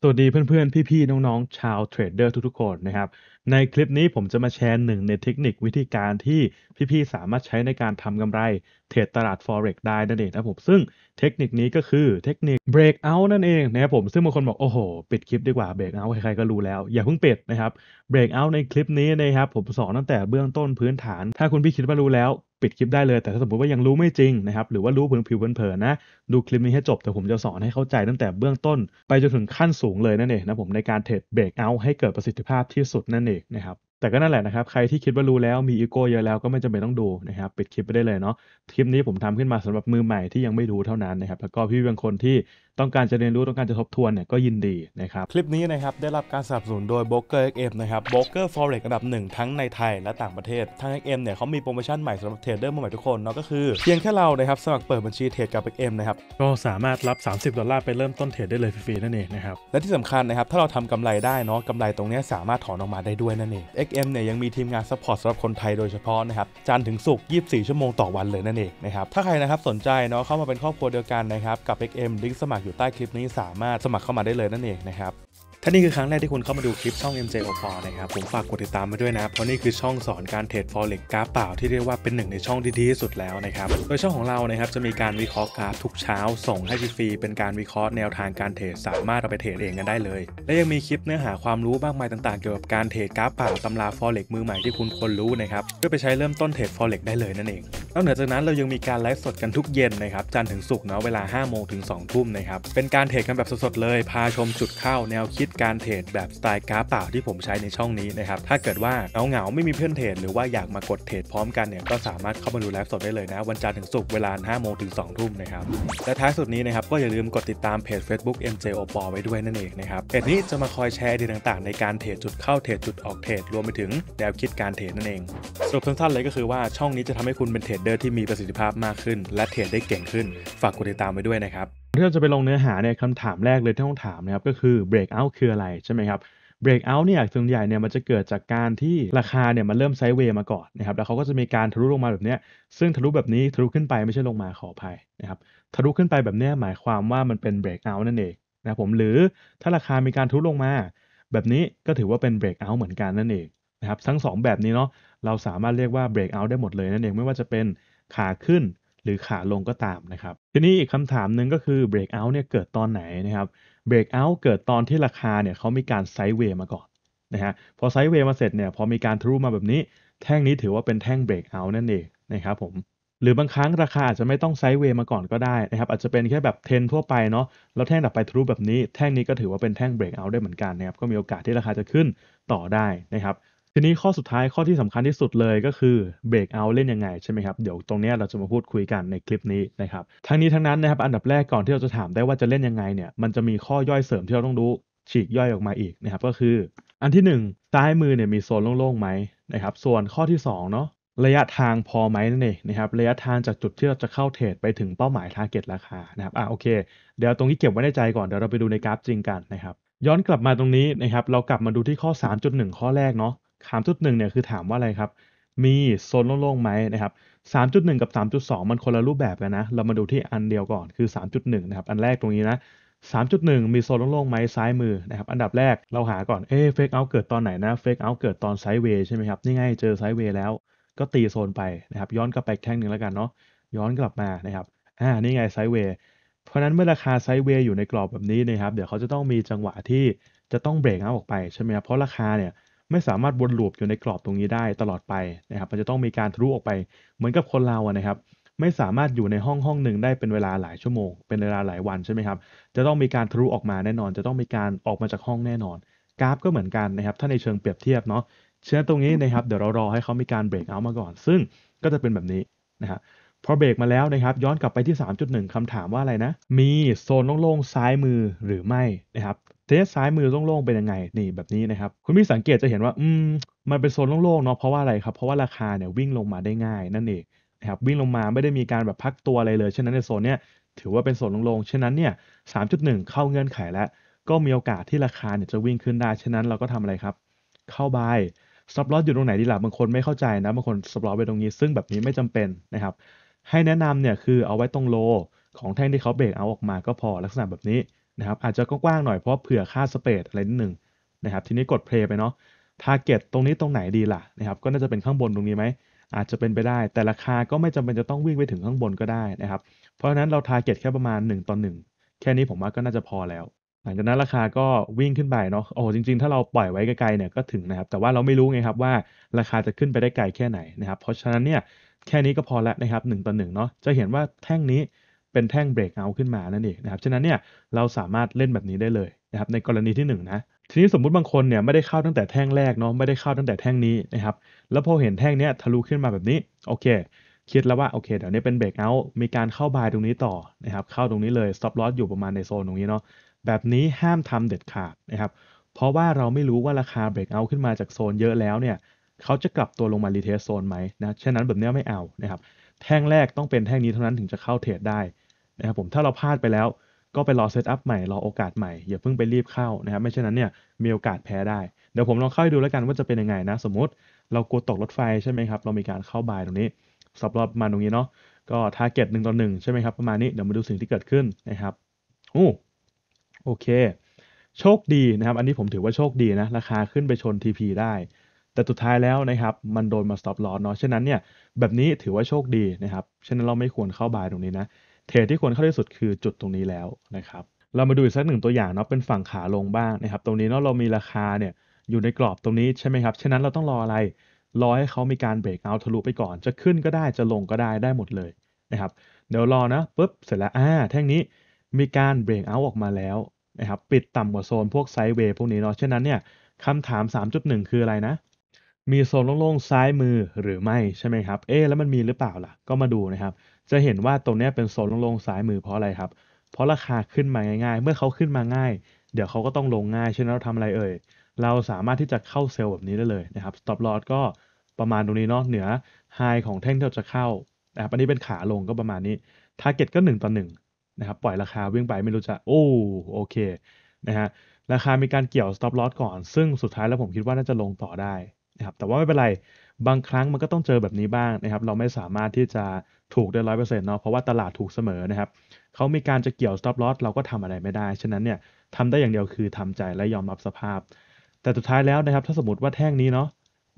สวัสดีเพื่อนๆ พี่ๆน้องๆชาวเทรดเดอร์ทุกๆคนนะครับในคลิปนี้ผมจะมาแชร์หนึ่งในเทคนิควิธีการที่พี่ๆสามารถใช้ในการทำกำไรเทรดตลาด Forex ได้นั่นเองนะผมซึ่งเทคนิคนี้ก็คือเทคนิค breakout นั่นเองนะครับผมซึ่งบางคนบอก โอ้โห ปิดคลิปดีกว่า breakout ใครๆก็รู้แล้วอย่าเพิ่งปิดนะครับ breakout ในคลิปนี้นะครับผมสอนตั้งแต่เบื้องต้นพื้นฐาน ถ้าคุณพี่คิดว่ารู้แล้วปิดคลิปได้เลยแต่ถ้าสมมติว่ายังรู้ไม่จริงนะครับ หรือว่ารู้ผิวเผินๆนะ ดูคลิปนี้ให้จบแต่ผมจะสอนให้เข้าใจตั้งแต่เบื้องต้น ไปจนถึงขั้นสูงเลยนั่นเองนะผมในการเทรดเบรกเอาท์ให้เกิดประสิทธิภาพที่สุดนั่นเองนะครับแต่ก็นั่นแหละนะครับใครที่คิดว่ารู้แล้วมีอีโก้เยอะแล้ว ก็ไม่จำเป็นต้องดูนะครับปิดคลิปไปได้เลยเนาะคลิปนี้ผมทำขึ้นมาสำหรับมือใหม่ที่ยังไม่รู้เท่านั้นนะครับแล้วก็พี่บางคนที่ต้องการจะเรียนรู้ต้องการจะทบทวนเนี่ยก็ยินดีนะครับคลิปนี้นะครับได้รับการสนับสนุนโดย b r o k e r XM นะครับ b r o k e r Forex อันดับหนึ่งทั้งในไทยและต่างประเทศทาง XM เนี่ยเขามีโปรโมชั่นใหม่สำหรับเทรดเดอร์มือใหม่ทุกคนเนาะก็คือเพียงแค่เรานะครับสมัครเปิดบัญชีเทรดกับ XM นะครับก็สามารถรับ 30 ดอลลาร์ไปเริ่มต้นเทรดได้เลยฟรีๆนั่นเองนะครับและที่สำคัญนะครับถ้าเราทำกำไรได้เนาะกำไรตรงนี้สามารถถอนออกมาได้ด้วยนั่นเอง FM เนี่ยยังมีทีมงานซัพพอร์ตสำหรับคนไทยโดยเฉพาะนะครับจันถึงสุก 24 ชั่วโมงต่อวันเลยนั่นเองนะครับ ถ้าใครนะครับสนใจเนาะเข้ามาเป็นครอบครัวเดียวกันนะครับ กับ XM ลิงก์สมัครอยู่ใต้คลิปนี้สามารถสมัครเข้ามาได้เลยนั่นเองนะครับถ้านี่คือครั้งแรกที่คุณเข้ามาดูคลิปช่อง MJ o p นะครับ ผมฝากกดติดตามมาด้วยนะเพราะนี่คือช่องสอนการเทรดฟอเร็กกราฟเปล่าที่เรียกว่าเป็นหนึ่งในช่องที่ดีที่สุดแล้วนะครับ โดยช่องของเรานะครับจะมีการวิเคราะห์กราฟทุกเช้าส่งให้ฟรีเป็นการวิเคราะห์แนวทางการเทรดสามารถเอาไปเทรดเองกันได้เลย และยังมีคลิปเนื้อหาความรู้มากมายต่างๆเกี่ยวกับการเทรดกราฟเปล่าตำราฟร็กซ์มือใหม่ที่คุณควรรู้นะครับเพื่อไปใช้เริ่มต้นเทรดฟร็กซ์ได้เลยนั่นเองนอกเหนือจากนั้นเรายังมีการไลฟ์สดกันทุกเย็นนะครับจันทร์ถึงศุกร์เนาะเวลา 5 โมงถึง 2 ทุ่มนะครับเป็นการเทรดกันแบบสดๆเลย พาชมจุดเข้าแนวคิดการเทรดแบบสไตล์กราฟเปล่าที่ผมใช้ในช่องนี้นะครับถ้าเกิดว่าเหงาๆไม่มีเพื่อนเทรดหรือว่าอยากมากดเทรดพร้อมกันเนี่ยก็สามารถเข้ามาดูไลฟ์สดได้เลยนะ วันจันทร์ถึงศุกร์เวลา5โมงถึง2ทุ่มนะครับและท้ายสุดนี้นะครับก็อย่าลืมกดติดตามเพจ Facebook MJ o p ไว้ด้วยนั่นเองนะครับเพจนี้จะมาคอยแชร์ดีต่างๆ ในการเทรดจุดเข้าเทรดจุดออกเทรดรวมไปถึงแนวคิดการเทรดนั่นเองสรุปสั้นๆเลยก็คือว่าช่องนี้จะทำให้คุณเป็นเทรดเดอร์ที่มีประสิทธิภาพมากขึ้นและเทรดได้เก่งขึ้นฝากกดติดตามไว้ด้วยนะครับ่เราจะไปลงเนื้อหาเนี่ยคำถามแรกเลยที่ต้องถามนะครับก็คือ breakout คืออะไรใช่ไหมครับ breakout เนี่ยส่วนใหญ่เนี่ยมันจะเกิดจากการที่ราคาเนี่ยมันเริ่มไซด์เวย์มาก่อนนะครับแล้วเขาก็จะมีการทะลุลงมาแบบนี้ ซึ่งทะลุแบบนี้ทะลุขึ้นไปไม่ใช่ลงมาขออภัยนะครับทะลุขึ้นไปแบบนี้หมายความว่ามันเป็น breakout นั่นเองนะผมหรือถ้าราคามีการทะลุลงมาแบบนี้ก็ถือว่าเป็น breakout เหมือนกันนั่นเองครับทั้ง 2 แบบนี้เนาะเราสามารถเรียกว่า break out ได้หมดเลยนั่นเองไม่ว่าจะเป็นขาขึ้นหรือขาลงก็ตามนะครับ ทีนี้อีกคำถามหนึ่งก็คือ break out เนี่ยเกิดตอนไหนนะครับ break out เกิดตอนที่ราคาเนี่ยเขามีการไซด์เวยมาก่อนนะฮะพอไซด์เวยมาเสร็จเนี่ยพอมีการทะลุมาแบบนี้แท่งนี้ถือว่าเป็นแท่ง break out นั่นเองนะครับผมหรือบางครั้งราคาอาจจะไม่ต้องไซด์เวย์มาก่อนก็ได้นะครับ อาจจะเป็นแค่แบบเทนทั่วไปเนาะแล้วแท่งดับไปทะลุแบบนี้แท่งนี้ก็ถือว่าเป็นแท่งเบรกเอาได้เหมือนกันนะครับก็มีโอกาสที่ราคาจะขึ้นต่อได้นะครับทีนี้ข้อสุดท้ายข้อที่สำคัญที่สุดเลยก็คือเบรกเอาเล่นยังไงใช่ไหมครับเดี๋ยวตรงนี้เราจะมาพูดคุยกันในคลิปนี้นะครับทั้งนี้ทั้งนั้นนะครับ อันดับแรกก่อนที่เราจะถามได้ว่าจะเล่นยังไงเนี่ยมันจะมีข้อย่อยเสริมที่เราต้องรู้ฉีกย่อยออกมาอีกนะครับก็คืออันที่1ซ้ายมือเนี่ยมีโซนโล่งๆไหมนะครับส่วนข้อที่2เนาะระยะทางพอไหมนั่นเองนะครับระยะทางจากจุดที่เราจะเข้าเทรดไปถึงเป้าหมายทาร์เก็ตราคานะครับอ่ะโอเค เดี๋ยวตรงนี้เก็บไว้ในใจก่อนเดี๋ยวเราไปดูในกราฟจริงกันนะครับย้อนกลับมาตรงนี้นะครับเรากลับมาดูที่ข้อ 3.1 ข้อแรกเนาะถามจุดหนึ่งเนี่ยคือถามว่าอะไรครับ มีโซนโล่งๆไหมนะครับ3.1 กับ 3.2 มันคนละรูปแบบกันนะ เรามาดูที่อันเดียวก่อนคือ 3.1 นะครับ อันแรกตรงนี้นะ 3.1 มีโซนโล่งๆไหมซ้ายมือนะครับอันดับแรกเราหาก่อน เอ๊เฟกเอาเกิดตอนไหนนะเฟกเอาเกิดตอนไซด์เวย์ใช่ไหมครับ นี่ไงเจอไซด์เวย์แล้วก็ตีโซนไปนะครับย้อนกลับไปแท่งหนึ่งแล้วกันเนาะ ย้อนกลับมานะครับ อ่า นี่ไงไซด์เวย์เพราะนั้นเมื่อราคาไซด์เวย์อยู่ในกรอบแบบนี้นะครับ เดี๋ยวเขาจะต้องมีจังหวะที่จะต้องเบรกเอาออกไปใช่ไหมครับเพราะราคาเนี่ยไม่สามารถวนลูปอยู่ในกรอบตรงนี้ได้ตลอดไปนะครับ มันจะต้องมีการทะลุออกไป เหมือนกับคนเราอะนะครับ ไม่สามารถอยู่ในห้องห้องหนึ่งได้เป็นเวลาหลายชั่วโมง เป็นเวลาหลายวันใช่ไหมครับ จะต้องมีการทะลุออกมาแน่นอน จะต้องมีการออกมาจากห้องแน่นอน กราฟก็เหมือนกันนะครับ ถ้าในเชิงเปรียบเทียบเนาะ เชื่อตรงนี้นะครับ เดี๋ยวเรารอให้เขามีการเบรกเอามาก่อน ซึ่งก็จะเป็นแบบนี้นะครับ พอเบรกมาแล้วนะครับ ย้อนกลับไปที่ 3.1 คำถามว่าอะไรนะ มีโซนโล่งๆซ้ายมือหรือไม่นะครับทีนี้ซ้ายมือโล่งๆเป็นยังไงนี่แบบนี้นะครับคุณพี่สังเกตจะเห็นว่า อืมมันเป็นโซนโล่งๆเนาะเพราะว่าอะไรครับ เพราะว่าราคาเนี่ยวิ่งลงมาได้ง่ายนั่นเองนะครับวิ่งลงมาไม่ได้มีการแบบพักตัวอะไรเลยฉะนั้นในโซนเนี้ยถือว่าเป็นโซนโล่งๆฉะนั้นเนี่ย3.1 เข้าเงื่อนไขแล้วก็มีโอกาสที่ราคาเนี่ยจะวิ่งขึ้นได้ฉะนั้นเราก็ทำอะไรครับ เข้าบายซับลอตอยู่ตรงไหนดีล่ะบางคนไม่เข้าใจนะบางคนซับลอตไปตรงนี้ซึ่งแบบนี้ไม่จำเป็นนะครับ ให้แนะนำเนี่ยคือเอาไว้ตรงโลของแท่งที่เขาเบรกเอาออกมาก็พอลักษณะแบบนี้นะครับอาจจะกว้างๆหน่อยเพราะเผื่อค่าสเปซอะไรนิดหนึ่งนะครับทีนี้กดเพลย์ไปเนาะทาร์เก็ตตรงนี้ตรงไหนดีล่ะนะครับ ก็น่าจะเป็นข้างบนตรงนี้ไหมอาจจะเป็นไปได้ แต่ราคาก็ไม่จำเป็นจะต้องวิ่งไปถึงข้างบนก็ได้นะครับเพราะฉะนั้นเราทร์เก็ตแค่ประมาณ 1ต่อ1แค่นี้ผมว่าก็น่าจะพอแล้ว หลังจากนั้นราคาก็วิ่งขึ้นไปเนาะโอ้จริง ๆ ถ้าเราปล่อยไว้ไกลๆเนี่ยก็ถึงนะครับแต่ว่าเราไม่รู้ไงครับว่าราคาจะขึ้นไปได้ไกลแค่ไหนนะครับเพราะฉะนั้นเนี่ยแค่นี้ก็พอแล้วนะครับ1ต่อ1เนาะจะเห็นว่าแท่งนี้เป็นแท่งเบรกเอาขึ้นมานั่นเองนะครับ ฉะนั้นเนี่ยเราสามารถเล่นแบบนี้ได้เลยนะครับในกรณีที่1นนะทีนี้สมมุติบางคนเนี่ยไม่ได้เข้าตั้งแต่แท่งแรกเนาะไม่ได้เข้าตั้งแต่แท่งนี้นะครับแล้วพอเห็นแท่งเนี้ยทะลุขึ้นมาแบบนี้โอเค คิดแล้วว่าโอเคเดี๋ยวนี้เป็นเบรกเอามีการเข้าบายตรงนี้ต่อนะครับเข้าตรงนี้เลยสต็อปลอสอยู่ประมาณในโซนตรงนี้เนาะแบบนี้ห้ามทำเด็ดขาดนะครับเพราะว่าเราไม่รู้ว่าราคาเบรกเอาขึ้นมาจากโซนเยอะแล้วเนี่ยเขาจะกลับตัวลงมารีเทสโซนไหมนะ ฉะนั้นแบบนี้ไม่เอานะครับแท่งแรกต้องเป็นแท่งนี้เท่านั้นถึงจะเข้าเทรดได้นะครับผมถ้าเราพลาดไปแล้วก็ไปรอเซตอัพใหม่ รอโอกาสใหม่ อย่าเพิ่งไปรีบเข้านะครับไม่เช่นนั้นเนี่ยมีโอกาสแพ้ได้ เดี๋ยวผมลองเข้าดูแล้วกันว่าจะเป็นยังไงนะ สมมติเรากลัวตกรถไฟ ใช่ไหมครับ เรามีการเข้าบายตรงนี้สับรอบมาตรงนี้เนาะก็ทาร์เก็ตหนึ่งต่อหนึ่งใช่ไหมครับ ประมาณนี้เดี๋ยวมาดูสิ่งที่เกิดขึ้นนะครับโอ้โอเค โชคดีนะครับ อันนี้ผมถือว่าโชคดีนะราคาขึ้นไปชน TP ได้ แต่สุดท้ายแล้วนะครับมันโดนมา stop loss เนาะฉะนั้นเนี่ยแบบนี้ถือว่าโชคดีนะครับฉะนั้นเราไม่ควรเข้าบายตรงนี้นะเทรดที่ควรเข้าที่สุดคือจุดตรงนี้แล้วนะครับ เรามาดูอีกสักหนึ่งตัวอย่างเนาะเป็นฝั่งขาลงบ้างนะครับ ตรงนี้เนาะเรามีราคาเนี่ยอยู่ในกรอบตรงนี้ใช่ไหมครับ ฉะนั้นเราต้องรออะไร รอให้เขามีการเบรกเอาทะลุไปก่อน จะขึ้นก็ได้จะลงก็ได้ได้หมดเลยนะครับเดี๋ยวรอนะปุ๊บ เสร็จแล้ว อ่า แท่งนี้มีการเบรกเอา ออกมาแล้วนะครับปิดต่ำกว่าโซนพวกไซด์เวย์พวกนี้เนาะฉะนั้นเนี่ยคำถาม 3.1 คืออะไรนะ มีโซนโล่งๆซ้ายมือหรือไม่ใช่ไหมครับเอ๊แล้วมันมีหรือเปล่าล่ะก็มาดูนะครับจะเห็นว่าตรงนี้เป็นโซนลงลซ้ายมือเพราะอะไรครับ เพราะราคาขึ้นมาง่าย ๆ เมื่อเขาขึ้นมาง่าย เดี๋ยวเขาก็ต้องลงง่ายเช่นเราทำอะไรเอ่ย เราสามารถที่จะเข้าเซลล์แบบนี้ได้เลยนะครับ stop loss ก็ประมาณตรงนี้เนาะเหนือไฮของแท่งที่เราจะเข้านะครับอันนี้เป็นขาลงก็ประมาณนี้ target ก็1ต่อ1นะครับปล่อยราคาวิ่งไปไม่รู้จะโอ้โอเคนะฮะราคามีการเกี่ยว stop loss ก่อน ซึ่งสุดท้ายแล้วผมคิดว่าน่าจะลงต่อได้นะครับแต่ว่าไม่เป็นไรบางครั้งมันก็ต้องเจอแบบนี้บ้างนะครับ เราไม่สามารถที่จะถูกได้ร้อยเปอร์เซ็นต์เนาะ เพราะว่าตลาดถูกเสมอนะครับเขามีการจะเกี่ยว stop loss เราก็ทำอะไรไม่ได้ ฉะนั้นเนี่ยทำได้อย่างเดียวคือทำใจและยอมรับสภาพ แต่สุดท้ายแล้วนะครับ ถ้าสมมติว่าแท่งนี้เนาะ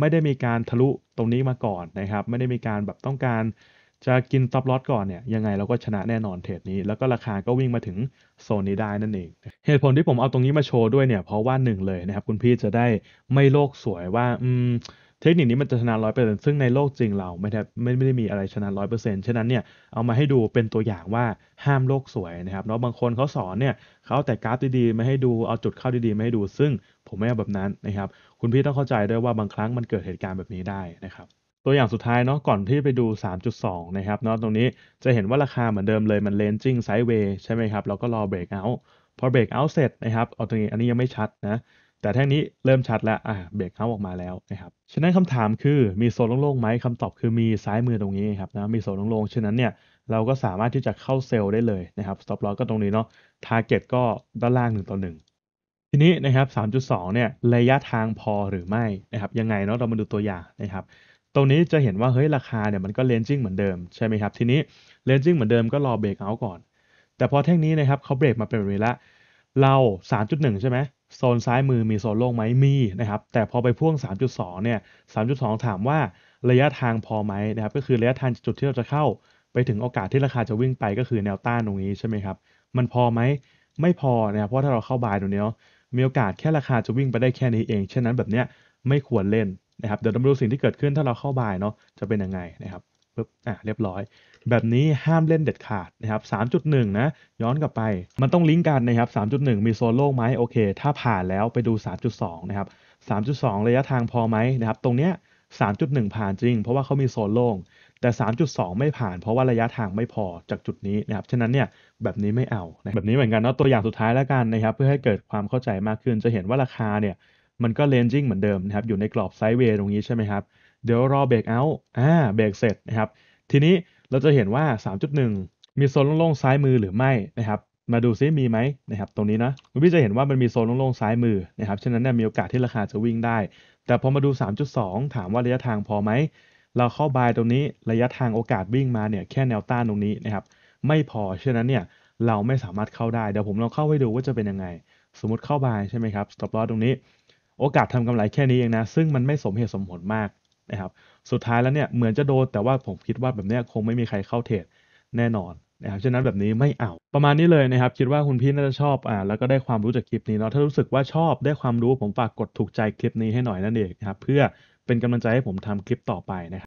ไม่ได้มีการทะลุตรงนี้มาก่อนนะครับ ไม่ได้มีการแบบต้องการจะกิน stop loss ก่อนเนี่ยยังไงเราก็ชนะแน่นอนเทรดนี้ แล้วก็ราคาก็วิ่งมาถึงโซนนี้ได้นั่นเอง เหตุผลที่ผมเอาตรงนี้มาโชว์ด้วยเนี่ยเพราะว่าหนึ่งเลยนะครับคุณพี่จะได้ไม่โลกสวยว่าอืมเทคนิคนี้มันจะชนะร้อยเปอร์เซ็นต์ซึ่งในโลกจริงเราไม่ได้ไม่ไม่ได้มีอะไรชนะร้อยเปอร์เซ็นต์ฉะนั้นเนี่ยเอามาให้ดูเป็นตัวอย่างว่าห้ามโลกสวยนะครับเนาะบางคนเขาสอนเนี่ยเขาแต่กราฟดีๆมาให้ดูเอาจุดเข้าดีๆมาให้ดูซึ่งผมไม่เอาแบบนั้นนะครับคุณพี่ต้องเข้าใจด้วยว่าบางครั้งมันเกิดเหตุการณ์แบบนี้ได้นะครับตัวอย่างสุดท้ายเนาะก่อนที่ไปดู3.2นะครับเนาะตรงนี้จะเห็นว่าราคาเหมือนเดิมเลยมันเลนจิ้งไซด์เวย์ใช่ไหมครับแล้วก็รอเบรกเอาท์พอเบรกเอาท์เสร็จนะครับเอาตรงนี้อันนี้ยังไม่ชัดนะแต่แท่งนี้เริ่มชัดแล้วอ่ะเบรกเข้าออกมาแล้วนะครับ ฉะนั้นคำถามคือมีโซนโล่งๆ ไหมคำตอบคือมีซ้ายมือตรงนี้ครับนะมีโซนโล่งๆฉะนั้นเนี่ย เราก็สามารถที่จะเข้าเซลล์ได้เลยนะครับสต็อปลอสก็ตรงนี้เนาะร์เก็ตก็ด้านล่าง1ต่อ1 ทีนี้นะครับ 3.2 เนี่ยระยะทางพอหรือไม่ นะครับ ยังไงเนาะเรามาดูตัวอย่างนะครับ ตรงนี้จะเห็นว่าเฮ้ย ราคาเนี่ยมันก็เลนจิ้งเหมือนเดิมใช่ไหมครับ ทีนี้เลนจิ้งเหมือนเดิมก็รอเบรกเอาก่อน แต่พอแท่งนี้นะครับเขาเบรกมาเป็นแบบนี้ลาเรา3.1ใช่ไหมโซนซ้ายมือมีโซนโล่งไหมมีนะครับแต่พอไปพ่วง 3.2 เนี่ย 3.2 ถามว่าระยะทางพอไหมนะครับก็คือระยะทางจุดที่เราจะเข้าไปถึงโอกาสที่ราคาจะวิ่งไปก็คือแนวต้านตรงนี้ใช่ไหมครับมันพอไหมไม่พอนะครับเพราะถ้าเราเข้าบายตรงนี้มีโอกาสแค่ราคาจะวิ่งไปได้แค่นี้เองเช่นั้นแบบเนี้ยไม่ควรเล่นนะครับเดี๋ยวเรามาดูสิ่งที่เกิดขึ้นถ้าเราเข้าบายเนาะจะเป็นยังไงนะครับปุ๊บอ่ะเรียบร้อย แบบนี้ห้ามเล่นเด็ดขาดนะครับ 3.1 นะ ย้อนกลับไป มันต้องลิงก์กันนะครับ 3.1 มีโซโล่ไหมโอเค ถ้าผ่านแล้วไปดู 3.2 นะครับ 3.2 ระยะทางพอไหมนะครับตรงเนี้ย 3.1 ผ่านจริงเพราะว่าเขามีโซโล่แต่ 3.2 ไม่ผ่านเพราะว่าระยะทางไม่พอจากจุดนี้นะครับฉะนั้นเนี่ยแบบนี้ไม่เอาแบบนี้เหมือนกันเนาะตัวอย่างสุดท้ายแล้วกันนะครับเพื่อให้เกิดความเข้าใจมากขึ้นจะเห็นว่าราคาเนี่ยมันก็เลนจิ้งเหมือนเดิมนะครับอยู่ในกรอบไซด์เวย์ตรงนี้ใช่ไหมครับเดี๋ยวรอเบรกเอาท์อ่าเบรกเสร็จนะครับ ทีนี้เราจะเห็นว่า 3.1 มีโซนโล่งๆซ้ายมือหรือไม่นะครับ มาดูซิ มีไหมนะครับ ตรงนี้นะคุณพี่จะเห็นว่ามันมีโซนโล่งๆซ้ายมือนะครับ ฉะนั้นเนี่ยมีโอกาสที่ราคาจะวิ่งได้ แต่พอมาดู 3.2 ถามว่าระยะทางพอไหม เราเข้าบายตรงนี้ ระยะทางโอกาสวิ่งมาเนี่ยแค่แนวต้านตรงนี้นะครับ ไม่พอ ฉะนั้นเนี่ยเราไม่สามารถเข้าได้ เดี๋ยวผมลองเข้าให้ดูว่าจะเป็นยังไง สมมติเข้าบายใช่ไหมครับ stop loss ตรงนี้ โอกาสทำกำไรแค่นี้เองนะ ซึ่งมันไม่สมเหตุสมผลมากนะครับ สุดท้ายแล้วเนี่ยเหมือนจะโดนแต่ว่าผมคิดว่าแบบนี้คงไม่มีใครเข้าเทรดแน่นอนนะครับ ฉะนั้นแบบนี้ไม่เอา ประมาณนี้เลยนะครับคิดว่าคุณพี่น่าจะชอบอ่าแล้วก็ได้ความรู้จากคลิปนี้เนาะถ้ารู้สึกว่าชอบ ได้ความรู้ผมฝากกดถูกใจคลิปนี้ให้หน่อยนั่นเองนะครับเพื่อเป็นกำลังใจให้ผมทำคลิปต่อไปนะครับ